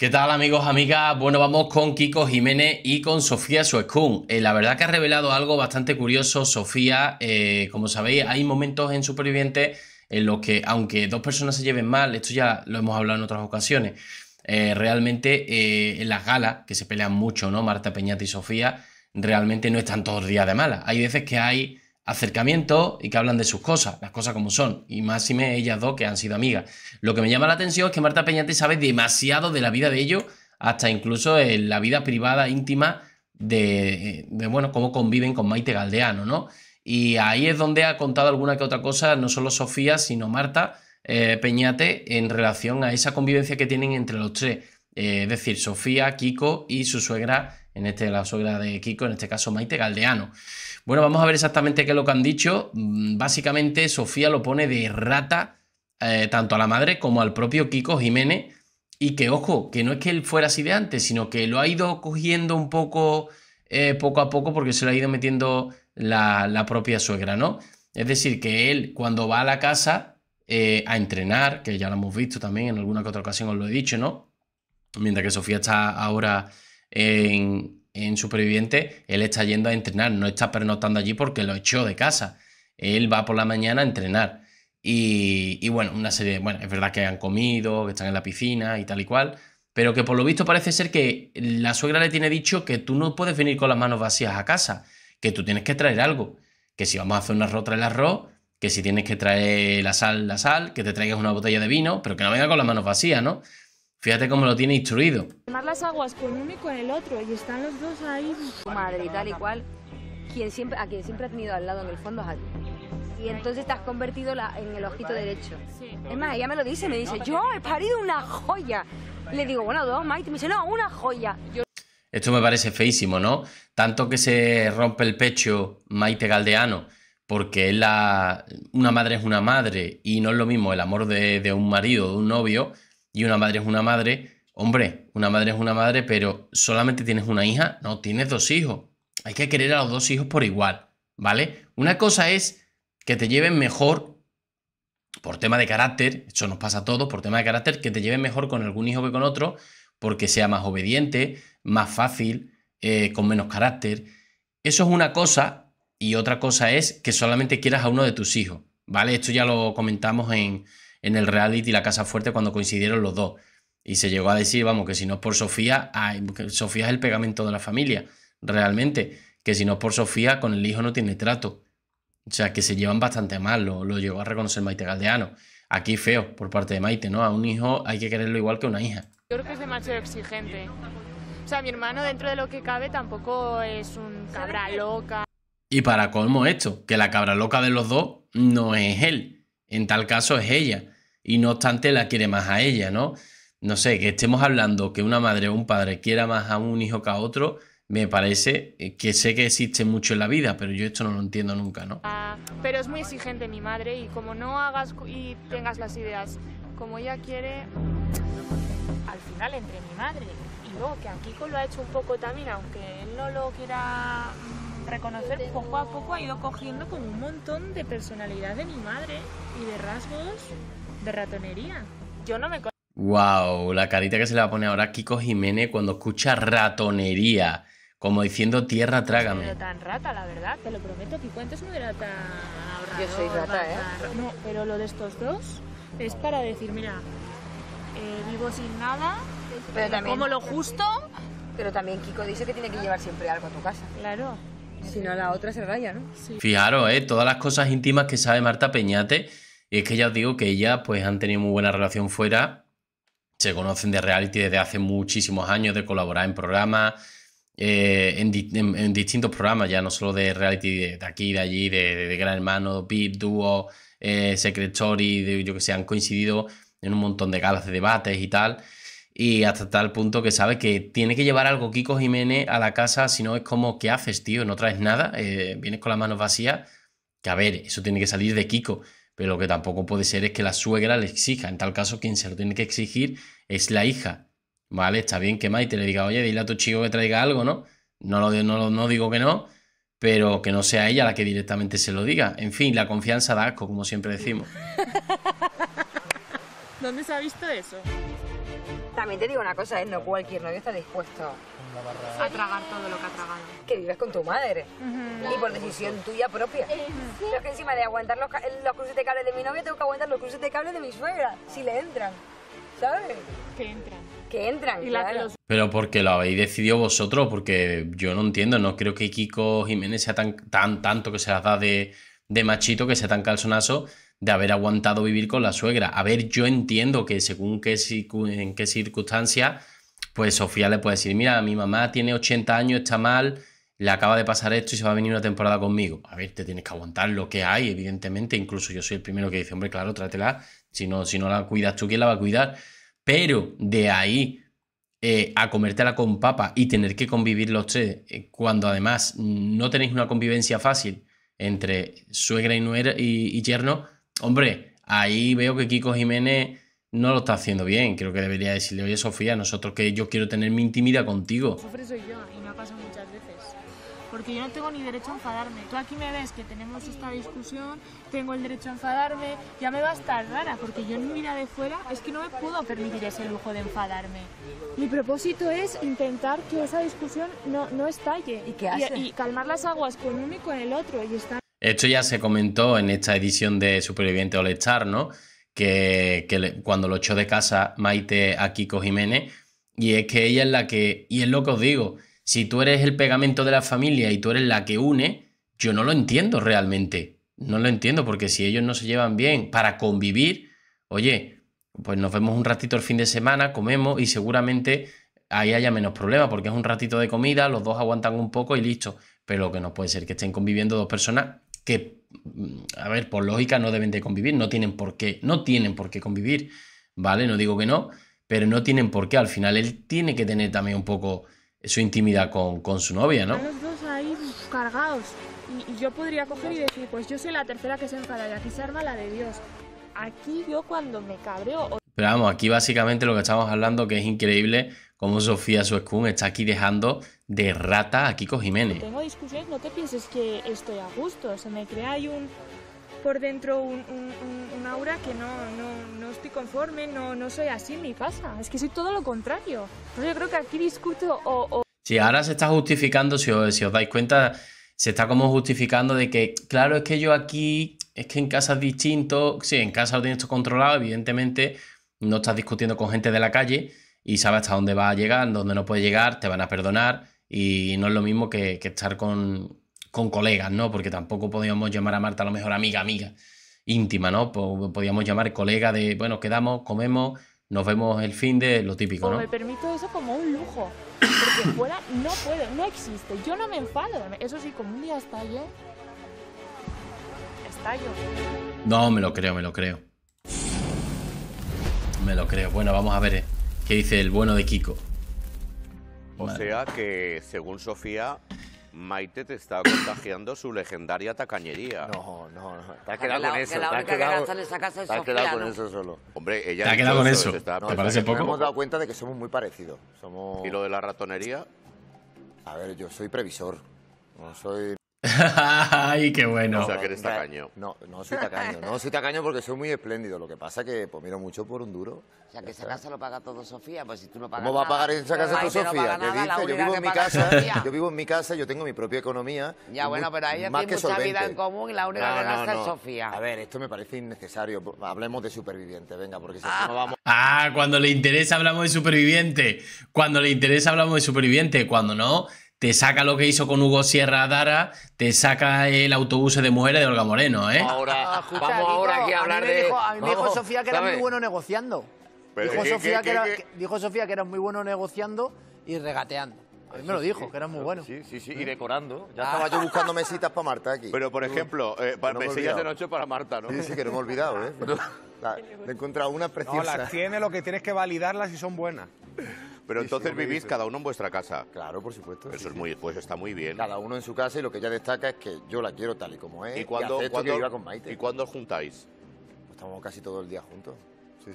¿Qué tal amigos, amigas? Bueno, vamos con Kiko Jiménez y con Sofía Suescún. Eh, la verdad que ha revelado algo bastante curioso. Sofía, eh, como sabéis, hay momentos en Supervivientes en los que, aunque dos personas se lleven mal, esto ya lo hemos hablado en otras ocasiones, eh, realmente en las galas, que se pelean mucho, ¿no? Marta Peñate y Sofía, realmente no están todos días de mala. Hay veces que hay acercamiento y que hablan de sus cosas, las cosas como son, y más me ellas dos que han sido amigas. Lo que me llama la atención es que Marta Peñate sabe demasiado de la vida de ellos, hasta incluso en la vida privada, íntima, de, bueno, cómo conviven con Maite Galdeano, ¿no? Y ahí es donde ha contado alguna que otra cosa, no solo Sofía, sino Marta eh, Peñate, en relación a esa convivencia que tienen entre los tres. Eh, es decir, Sofía, Kiko y su suegra, en este la suegra de Kiko, en este caso Maite Galdeano. Bueno, vamos a ver exactamente qué es lo que han dicho. Mm, básicamente, Sofía lo pone de rata eh, tanto a la madre como al propio Kiko Jiménez. Y que, ojo, que no es que él fuera así de antes, sino que lo ha ido cogiendo un poco, eh, poco a poco, porque se lo ha ido metiendo la, propia suegra, ¿no? Es decir, que él cuando va a la casa a entrenar, que ya lo hemos visto también en alguna que otra ocasión, os lo he dicho, ¿no? mientras que Sofía está ahora en, Superviviente, él está yendo a entrenar, no está pernoctando allí porque lo echó de casa. Él va por la mañana a entrenar. Y, bueno, una serie bueno, es verdad que han comido, que están en la piscina y tal y cual, pero que por lo visto parece ser que la suegra le tiene dicho que tú no puedes venir con las manos vacías a casa, que tú tienes que traer algo, que si vamos a hacer un arroz, trae el arroz, que si tienes que traer la sal, la sal, que te traigas una botella de vino, pero que no venga con las manos vacías, ¿no? Fíjate cómo lo tiene instruido. Tomar las aguas con uno y con el otro, y están los dos ahí. madre y tal y cual, quien siempre, a quien siempre has tenido al lado en el fondo es a ti. Y entonces te has convertido la, en el ojito derecho. Es más, ella me lo dice, me dice, yo he parido una joya. Le digo, bueno, dos, maite me dice, no, una joya. Esto me parece feísimo, ¿no? Tanto que se rompe el pecho Maite Galdeano, porque la, una madre es una madre y no es lo mismo el amor de, de un marido, de un novio, y una madre es una madre, hombre, una madre es una madre, pero solamente tienes una hija, no, tienes dos hijos. Hay que querer a los dos hijos por igual, ¿vale? Una cosa es que te lleven mejor por tema de carácter, eso nos pasa a todos, por tema de carácter, que te lleven mejor con algún hijo que con otro, porque sea más obediente, más fácil, eh, con menos carácter. Eso es una cosa y otra cosa es que solamente quieras a uno de tus hijos, ¿vale? Esto ya lo comentamos en, en el reality La Casa Fuerte cuando coincidieron los dos. Y se llegó a decir, vamos, que si no es por Sofía, Sofía es el pegamento de la familia, realmente. Que si no es por Sofía, con el hijo no tiene trato. O sea, que se llevan bastante mal, lo, lo llegó a reconocer Maite Galdeano. Aquí feo, por parte de Maite, ¿no? A un hijo hay que quererlo igual que a una hija. Yo creo que es demasiado exigente. O sea, mi hermano, dentro de lo que cabe, tampoco es un cabra loca. Y para colmo esto, que la cabra loca de los dos no es él. En tal caso es ella. Y no obstante la quiere más a ella, ¿no? No sé, que estemos hablando que una madre o un padre quiera más a un hijo que a otro, me parece eh, que sé que existe mucho en la vida, pero yo esto no lo entiendo nunca, ¿no? Pero es muy exigente mi madre y como no hagas y tengas las ideas como ella quiere, al final entre mi madre y luego que aquí lo ha hecho un poco también, aunque él no lo quiera reconocer poco a poco ha ido cogiendo como un montón de personalidad de mi madre y de rasgos de ratonería. Yo no me Wow, la carita que se le va a poner ahora a Kiko Jiménez cuando escucha ratonería, como diciendo tierra trágame. No tan rata, la verdad, te lo prometo, Kiko antes no era tan Yo soy rata, ¿eh? No, pero lo de estos dos es para decir, mira, eh, vivo sin nada, pero también, como lo justo. Pero también Kiko dice que tiene que llevar siempre algo a tu casa. Claro. Si no, la otra se raya, ¿no? Fijaros, eh, todas las cosas íntimas que sabe Marta Peñate. Y es que ya os digo que ellas pues, han tenido muy buena relación fuera. Se conocen de reality desde hace muchísimos años, de colaborar en programas, eh, en, distintos programas, ya no solo de reality de, aquí, de allí, de, Gran Hermano, Pip, Dúo, eh, Secret Story, yo que sé, han coincidido en un montón de galas de debates y tal y hasta tal punto que sabe que tiene que llevar algo Kiko Jiménez a la casa, si no es como, ¿qué haces, tío? No traes nada, eh, vienes con las manos vacías, que a ver, eso tiene que salir de Kiko, pero lo que tampoco puede ser es que la suegra le exija, en tal caso quien se lo tiene que exigir es la hija, ¿vale? Está bien que Maite le diga, oye, dile a tu chico que traiga algo, ¿no? No, lo, no, no digo que no, pero que no sea ella la que directamente se lo diga. En fin, la confianza da asco, como siempre decimos. ¿Dónde se ha visto eso? También te digo una cosa, ¿eh? no cualquier novio está dispuesto a tragar todo lo que ha tragado. Que vives con tu madre y por decisión tuya propia. Pero es que encima de aguantar los, los, cruces de cables de mi novio tengo que aguantar los cruces de cables de mi suegra, si le entran. ¿Sabes? Que entran. Que entran. claro. Pero porque lo habéis decidido vosotros, porque yo no entiendo, no creo que Kiko Jiménez sea tan, tan tanto que se las da de de machito que sea tan calzonazo de haber aguantado vivir con la suegra. A ver, yo entiendo que según qué, en qué circunstancia, pues Sofía le puede decir, mira, mi mamá tiene 80 años, está mal, le acaba de pasar esto y se va a venir una temporada conmigo. A ver, te tienes que aguantar lo que hay, evidentemente. Incluso yo soy el primero que dice, hombre, claro, trátela. Si no, si no la cuidas tú, ¿quién la va a cuidar? Pero de ahí eh, a comértela con papa y tener que convivir los tres, eh, cuando además no tenéis una convivencia fácil, entre suegra y, nuera, y, yerno, hombre, ahí veo que Kiko Jiménez no lo está haciendo bien. Creo que debería decirle, oye Sofía, nosotros que yo quiero tener mi intimidad contigo. soy yo y me ha pasado muchas veces porque yo no tengo ni derecho a enfadarme. Tú aquí me ves que tenemos esta discusión, tengo el derecho a enfadarme, ya me va a estar rara, porque yo en mi vida de fuera es que no me puedo permitir ese lujo de enfadarme. Mi propósito es intentar que esa discusión no, no estalle ¿Y, calmar las aguas con uno y con el otro. Y Esto ya se comentó en esta edición de Superviviente olechar, ¿no? Que, que, cuando lo echó de casa Maite a Kiko Jiménez, y es que ella es la que, y es lo que os digo, si tú eres el pegamento de la familia y tú eres la que une, yo no lo entiendo realmente. No lo entiendo porque si ellos no se llevan bien para convivir, oye, pues nos vemos un ratito el fin de semana, comemos y seguramente ahí haya menos problemas porque es un ratito de comida, los dos aguantan un poco y listo. Pero lo que no puede ser que estén conviviendo dos personas que, mm, a ver, por lógica no deben de convivir, no tienen por qué, no tienen por qué convivir, ¿vale? No digo que no, pero no tienen por qué. Al final él tiene que tener también un poco su intimidad con, con su novia, ¿no? los dos ahí cargados. Y, yo podría coger y decir, pues yo soy la tercera que se enfada y aquí se arma la de Dios. Aquí yo cuando me cabreo... Pero vamos, aquí básicamente lo que estamos hablando que es increíble cómo Sofía Suescun está aquí dejando de rata a Kiko Jiménez. Tengo discusiones, no te pienses que estoy a gusto, se me crea ahí un por dentro un, aura que no, no, no, estoy conforme, no, no soy así, ni pasa. Es que soy todo lo contrario. Entonces yo creo que aquí discuto o... o... Sí, ahora se está justificando, si os, si os dais cuenta, se está como justificando de que, claro, es que yo aquí, es que en casa es distinto, sí, en casa lo tienes controlado, evidentemente, no estás discutiendo con gente de la calle y sabes hasta dónde va a llegar, dónde no puedes llegar, te van a perdonar y no es lo mismo que estar con, con colegas, ¿no? Porque tampoco podíamos llamar a Marta a lo mejor amiga, amiga, íntima, ¿no? Podíamos llamar colega de, bueno, quedamos, comemos, nos vemos el fin de lo típico, ¿no? me permito eso como un lujo, porque fuera no puedo, no existe, yo no me enfado, eso sí, como un día estallé ¿eh? estallo. No, me lo creo, me lo creo. Me lo creo. Bueno, vamos a ver eh, qué dice el bueno de Kiko. O sea que, según Sofía, Maite te está contagiando su legendaria tacañería. No, no, no. Te quedado con eso. te quedado, quedado con eso solo. Hombre, ella. Te ha quedado con eso. Está, ¿Te, pues, ¿Te parece poco? Nos hemos dado cuenta de que somos muy parecidos. Somos... ¿Y lo de la ratonería? A ver, yo soy previsor. No soy Ay, qué bueno. O sea, que eres tacaño. No, no soy tacaño. No soy tacaño porque soy muy espléndido. Lo que pasa es que pues miro mucho por un duro. O sea, que esa casa lo paga todo Sofía, pues si tú no pagas ¿Cómo va a pagar esa casa tu Sofía? Yo vivo en mi casa, yo vivo en mi casa, yo tengo mi propia economía. Ya, bueno, pero ahí hay mucha vida en común y la única que gasta es Sofía. A ver, esto me parece innecesario. Hablemos de superviviente, venga, porque si no ah. vamos... Ah, cuando le interesa hablamos de superviviente. Cuando le interesa hablamos de superviviente. Cuando no te saca lo que hizo con Hugo Sierra Dara, te saca el autobús de mujeres de Olga Moreno, ¿eh? Ahora, ah, vamos ahora aquí a hablar de... a mí me dijo Sofía que era muy bueno negociando. dijo, Sofía que, era, muy bueno negociando y regateando. A mí me lo dijo, que era muy bueno. Sí, sí, sí, y decorando. Ya ah. estaba yo buscando mesitas para Marta aquí. Pero, por ejemplo, eh, mesillas de noche para Marta, ¿no? Sí, sí, que no he olvidado, ¿eh? he encontrado una preciosas. las tiene, lo que tienes que validarlas si son buenas. Pero entonces vivís cada uno en vuestra casa. Claro, por supuesto. Eso es muy, pues está muy bien. Cada uno en su casa y lo que ya destaca es que yo la quiero tal y como es. ¿Y cuándo, cuando, os juntáis? Pues estamos casi todo el día juntos.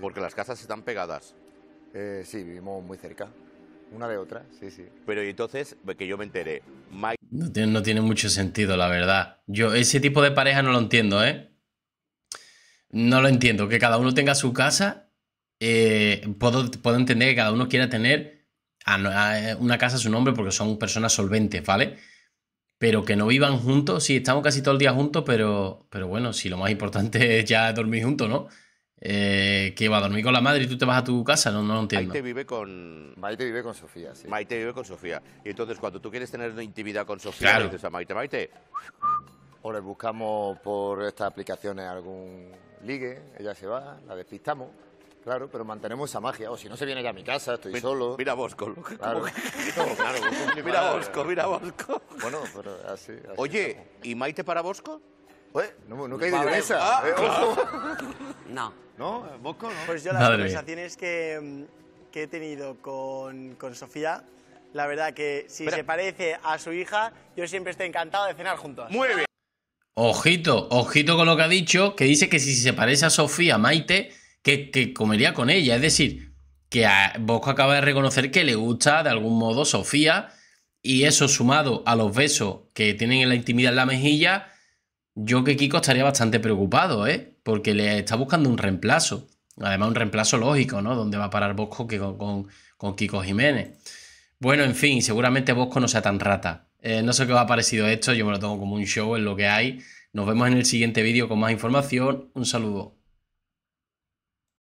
Porque las casas están pegadas. Eh, sí, vivimos muy cerca. Una de otra, sí, sí. Pero entonces, que yo me enteré. No, tiene, no tiene mucho sentido, la verdad. Yo ese tipo de pareja no lo entiendo, ¿eh? No lo entiendo. Que cada uno tenga su casa eh, puedo, puedo, entender que cada uno quiera tener eh, una casa a su nombre porque son personas solventes, ¿vale? Pero que no vivan juntos, sí, estamos casi todo el día juntos, pero, pero bueno, si lo más importante es ya dormir juntos, ¿no? Eh, que va a dormir con la madre y tú te vas a tu casa, no, no lo entiendo. Maite vive con, Maite vive con Sofía, sí. Maite vive con Sofía. Y entonces cuando tú quieres tener una intimidad con Sofía, a Maite, Maite... O le buscamos por estas aplicaciones algún ligue, ella se va, la despistamos Claro, pero mantenemos esa magia. O si no se viene ya a mi casa, estoy solo. Mira Bosco. Claro, Mira Bosco, mira Bosco. Bueno, pero así. Oye, ¿y Maite para Bosco? no, he en esa. Ah, ¿eh? No. ¿No? ¿Bosco? ¿No? Pues yo las conversaciones que, mm, que he tenido con, con Sofía, la verdad que si se parece a su hija, yo siempre estoy encantado de cenar juntos. Muy bien. Ojito, ojito con lo que ha dicho, que dice que si se parece a Sofía Maite, que, comería con ella. Es decir, que Bosco acaba de reconocer que le gusta de algún modo Sofía y eso sumado a los besos que tienen en la intimidad en la mejilla, yo que Kiko estaría bastante preocupado, ¿eh? Porque le está buscando un reemplazo. Además, un reemplazo lógico, ¿no? Donde va a parar Bosco que con, Kiko Jiménez. Bueno, en fin, seguramente Bosco no sea tan rata. Eh, no sé qué os ha parecido esto, yo me lo tengo como un show, en lo que hay. Nos vemos en el siguiente vídeo con más información. Un saludo.